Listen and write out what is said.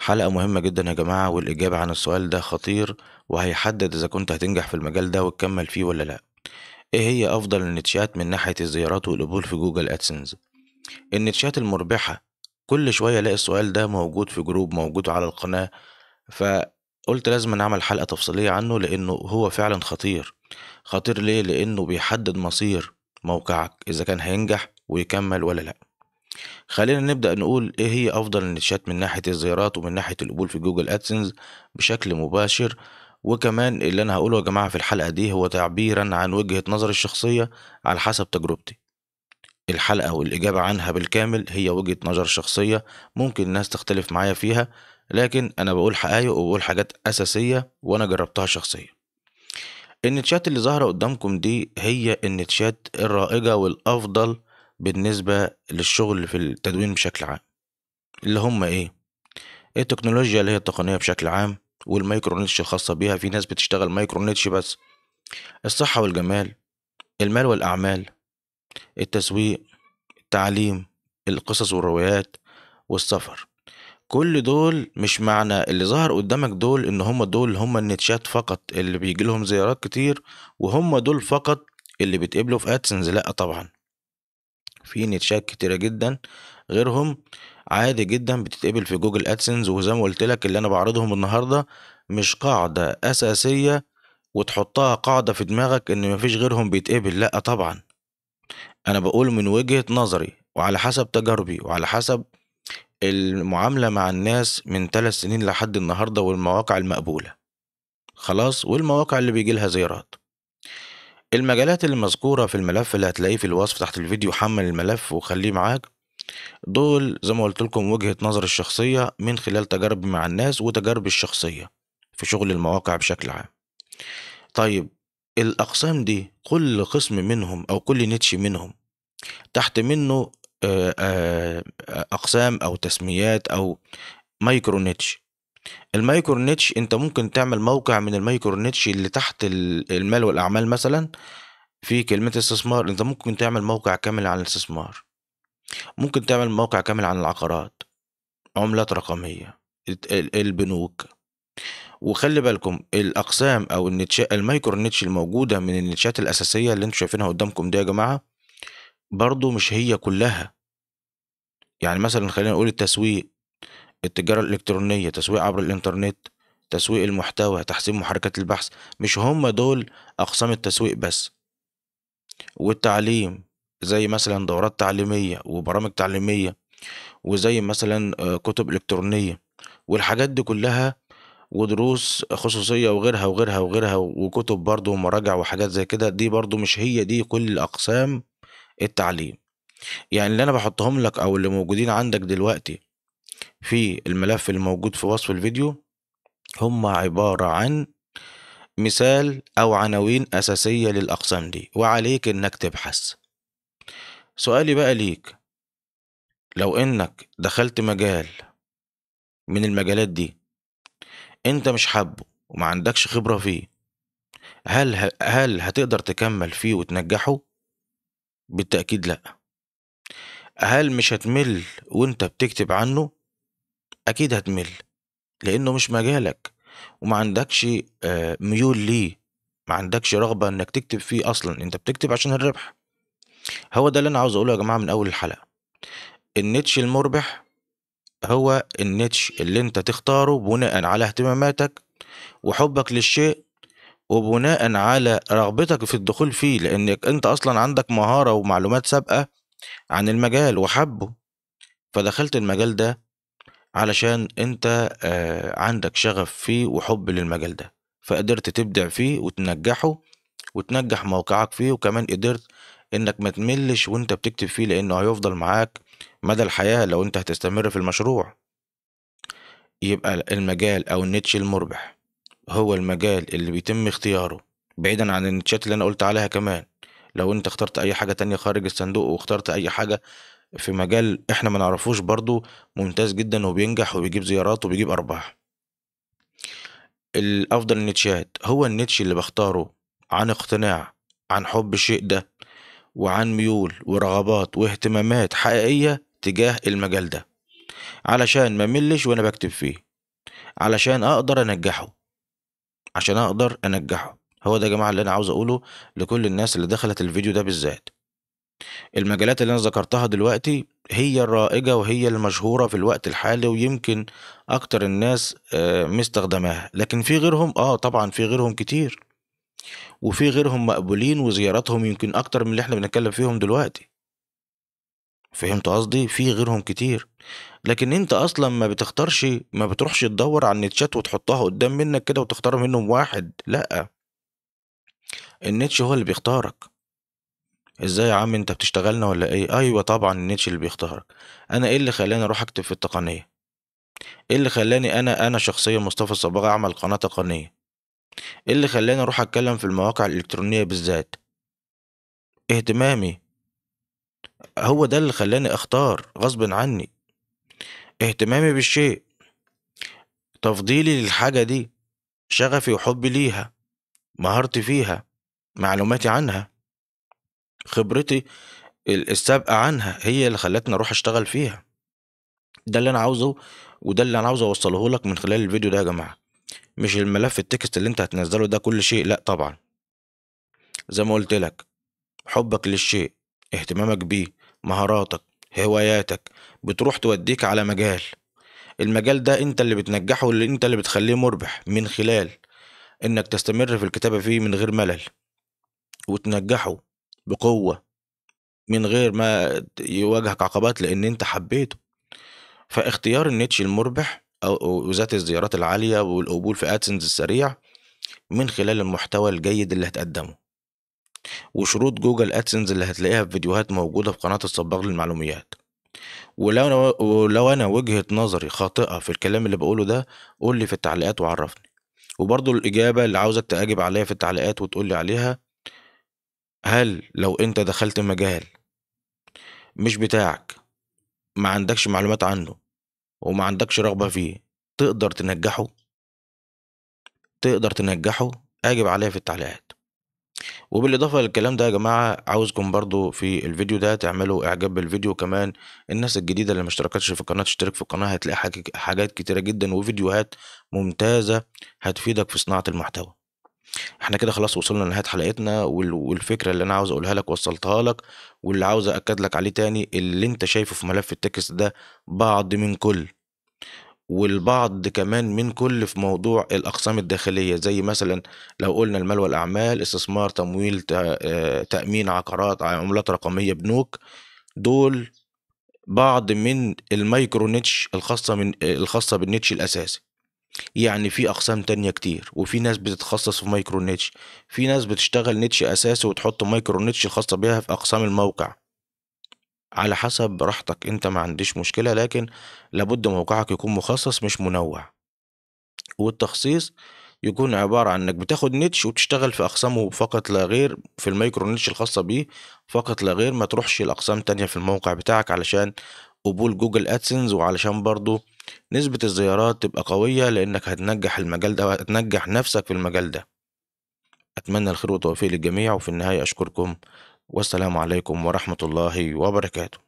حلقة مهمة جدا يا جماعة والإجابة عن السؤال ده خطير وهيحدد إذا كنت هتنجح في المجال ده وتكمل فيه ولا لأ إيه هي أفضل النتشات من ناحية الزيارات والقبول في جوجل أدسنس النتشات المربحة كل شوية ألاقي السؤال ده موجود في جروب موجود على القناة فقلت لازم نعمل حلقة تفصيلية عنه لأنه هو فعلا خطير خطير ليه لأنه بيحدد مصير موقعك إذا كان هينجح ويكمل ولا لأ خلينا نبدأ نقول إيه هي أفضل النيشات من ناحية الزيارات ومن ناحية القبول في جوجل أدسنس بشكل مباشر وكمان اللي أنا هقوله يا جماعة في الحلقة دي هو تعبيرا عن وجهة نظري الشخصية على حسب تجربتي الحلقة والإجابة عنها بالكامل هي وجهة نظر شخصية ممكن الناس تختلف معايا فيها لكن أنا بقول حقايق وبقول حاجات أساسية وأنا جربتها شخصيا النتشات اللي ظاهرة قدامكم دي هي النتشات الرائجة والأفضل بالنسبة للشغل في التدوين بشكل عام اللي هم إيه, إيه التكنولوجيا اللي هي التقنية بشكل عام نيتش الخاصة بيها في ناس بتشتغل نيتش بس الصحة والجمال المال والأعمال التسويق التعليم القصص والروايات والسفر كل دول مش معنى اللي ظهر قدامك دول ان هم دول هم النتشات فقط اللي بيجي لهم زيارات كتير وهم دول فقط اللي بتقبلوا في ادسنز لا طبعا في نتشات كتيرة جدا غيرهم عادي جدا بتتقبل في جوجل ادسنس وزي ما قلت لك اللي انا بعرضهم النهارده مش قاعدة اساسية وتحطها قاعدة في دماغك ان مفيش غيرهم بيتقبل لا طبعا انا بقول من وجهة نظري وعلى حسب تجاربي وعلى حسب المعاملة مع الناس من ثلاث سنين لحد النهاردة والمواقع المقبولة خلاص والمواقع اللي بيجي لها زيارات المجالات المذكورة في الملف اللي هتلاقيه في الوصف تحت الفيديو حمل الملف وخليه معاك دول زي ما قلت لكم وجهة نظر الشخصية من خلال تجاربي مع الناس وتجاربي الشخصية في شغل المواقع بشكل عام طيب الأقسام دي كل قسم منهم أو كل نيتش منهم تحت منه آه، آه، أقسام أو تسميات أو مايكرو نيتش المايكرو نيتش أنت ممكن تعمل موقع من المايكرو نيتش اللي تحت المال والأعمال مثلا في كلمة استثمار أنت ممكن تعمل موقع كامل عن الاستثمار ممكن تعمل موقع كامل عن العقارات عملات رقمية البنوك وخلي بالكم الأقسام أو النتش المايكرو نيتش الموجودة من النتشات الأساسية اللي انتوا شايفينها قدامكم دي يا جماعة برضو مش هي كلها يعني مثلا خلينا نقول التسويق التجارة الإلكترونية تسويق عبر الإنترنت تسويق المحتوى تحسين محركات البحث مش هم دول أقسام التسويق بس والتعليم زي مثلا دورات تعليمية وبرامج تعليمية وزي مثلا آه، كتب إلكترونية والحاجات دي كلها ودروس خصوصية وغيرها وغيرها وغيرها وكتب برضو ومراجع وحاجات زي كده دي برضو مش هي دي كل أقسام التعليم يعني اللي أنا بحطهم لك أو اللي موجودين عندك دلوقتي في الملف الموجود في وصف الفيديو هم عبارة عن مثال أو عناوين أساسية للأقسام دي وعليك إنك تبحث سؤالي بقى ليك لو إنك دخلت مجال من المجالات دي أنت مش حابه وما عندكش خبرة فيه هل هل هتقدر تكمل فيه وتنجحه؟ بالتأكيد لأ هل مش هتمل وأنت بتكتب عنه؟ أكيد هتمل لأنه مش مجالك وما عندكش آه، ميول ليه ما عندكش رغبة إنك تكتب فيه أصلا أنت بتكتب عشان الربح هو ده اللي أنا عاوز أقوله يا جماعة من أول الحلقة النتش المربح هو النتش اللي أنت تختاره بناء على اهتماماتك وحبك للشيء وبناء على رغبتك في الدخول فيه لأنك أنت أصلا عندك مهارة ومعلومات سابقة عن المجال وحبه فدخلت المجال ده علشان أنت آه، عندك شغف فيه وحب للمجال ده فقدرت تبدع فيه وتنجحه وتنجح موقعك فيه وكمان قدرت انك ما تملش وانت بتكتب فيه لانه هيفضل معاك مدى الحياة لو انت هتستمر في المشروع يبقى المجال او النتش المربح هو المجال اللي بيتم اختياره بعيدا عن النتشات اللي انا قلت عليها كمان لو انت اخترت اي حاجة تانية خارج الصندوق واخترت اي حاجة في مجال احنا ما نعرفوش برضو ممتاز جدا وبينجح وبيجيب زيارات وبيجيب ارباح الافضل النيتشات هو النيتش اللي بختاره عن اقتناع عن حب الشيء ده وعن ميول ورغبات واهتمامات حقيقية تجاه المجال ده علشان ما ملش وانا بكتب فيه علشان اقدر انجحه عشان اقدر انجحه هو ده يا جماعة اللي انا عاوز اقوله لكل الناس اللي دخلت الفيديو ده بالذات المجالات اللي أنا ذكرتها دلوقتي هي الرائجة وهي المشهورة في الوقت الحالي ويمكن أكتر الناس آه، مستخدماها لكن في غيرهم آه طبعا في غيرهم كتير وفي غيرهم مقبولين وزياراتهم يمكن أكتر من اللي احنا بنتكلم فيهم دلوقتي فهمت قصدي في غيرهم كتير لكن انت اصلا ما بتختارش ما بتروحش تدور على النتشات وتحطها قدام منك كده وتختار منهم واحد لا النتش هو اللي بيختارك ازاي يا عم انت بتشتغلنا ولا ايه ايوه طبعا النيتش اللي بيختارك انا ايه اللي خلاني اروح اكتب في التقنيه ايه اللي خلاني انا انا شخصيا مصطفى الصباغه اعمل قناه تقنيه ايه اللي خلاني اروح اتكلم في المواقع الالكترونيه بالذات اهتمامي هو ده اللي خلاني اختار غصب عني اهتمامي بالشيء تفضيلي للحاجه دي شغفي وحبي ليها مهارتي فيها معلوماتي عنها خبرتي السابقه عنها هي اللي خلتني اروح اشتغل فيها ده اللي انا عاوزه وده اللي انا عاوز اوصله لك من خلال الفيديو ده يا جماعه مش الملف التكست اللي انت هتنزله ده كل شيء لا طبعا زي ما قلت لك حبك للشيء اهتمامك بيه مهاراتك هواياتك بتروح توديك على مجال المجال ده انت اللي بتنجحه واللي انت اللي بتخليه مربح من خلال انك تستمر في الكتابة فيه من غير ملل وتنجحه بقوة من غير ما يواجهك عقبات لأن أنت حبيته فاختيار النيتش المربح أو وذات الزيارات العالية والقبول في أدسنز السريع من خلال المحتوى الجيد اللي هتقدمه وشروط جوجل أدسنز اللي هتلاقيها في فيديوهات موجودة في قناة الصباغ للمعلوميات ولو ولو أنا وجهة نظري خاطئة في الكلام اللي بقوله ده قول لي في التعليقات وعرفني وبرضو الإجابة اللي عاوزك تأجب عليها في التعليقات وتقول لي عليها هل لو انت دخلت مجال مش بتاعك ما عندكش معلومات عنه وما عندكش رغبة فيه تقدر تنجحه تقدر تنجحه اجب عليه في التعليقات وبالإضافة للكلام ده يا جماعة عاوزكم برضو في الفيديو ده تعملوا إعجاب بالفيديو كمان الناس الجديدة اللي مشتركتش في القناة تشترك في القناة هتلاقي حاجات كتيرة جدا وفيديوهات ممتازة هتفيدك في صناعة المحتوى احنا كده خلاص وصلنا لنهايه حلقتنا والفكره اللي انا عاوز اقولها لك وصلتها لك واللي عاوز اكد لك عليه تاني اللي انت شايفه في ملف التكست ده بعض من كل والبعض كمان من كل في موضوع الأقسام الداخلية زي مثلا لو قلنا المال والأعمال استثمار تمويل آه، تأمين عقارات عملات رقمية بنوك دول بعض من المايكرو نيتش الخاصة من الخاصة بالنيتش الأساسي يعني في اقسام تانية كتير وفي ناس بتتخصص في مايكرو نيتش في ناس بتشتغل نيتش اساسي وتحط مايكرو نيتش خاصة بيها في اقسام الموقع على حسب راحتك انت ما عنديش مشكله لكن لابد موقعك يكون مخصص مش منوع والتخصيص يكون عبارة عن انك بتاخد نيتش وتشتغل في اقسامه فقط لا غير في المايكرو نيتش الخاصة بيه فقط لا غير ما تروحش لاقسام تانية في الموقع بتاعك علشان قبول جوجل ادسنس وعلشان برضو نسبة الزيارات تبقى قوية لأنك هتنجح المجال ده وهتنجح نفسك في المجال ده أتمنى الخير والتوفيق للجميع وفي النهاية أشكركم والسلام عليكم ورحمة الله وبركاته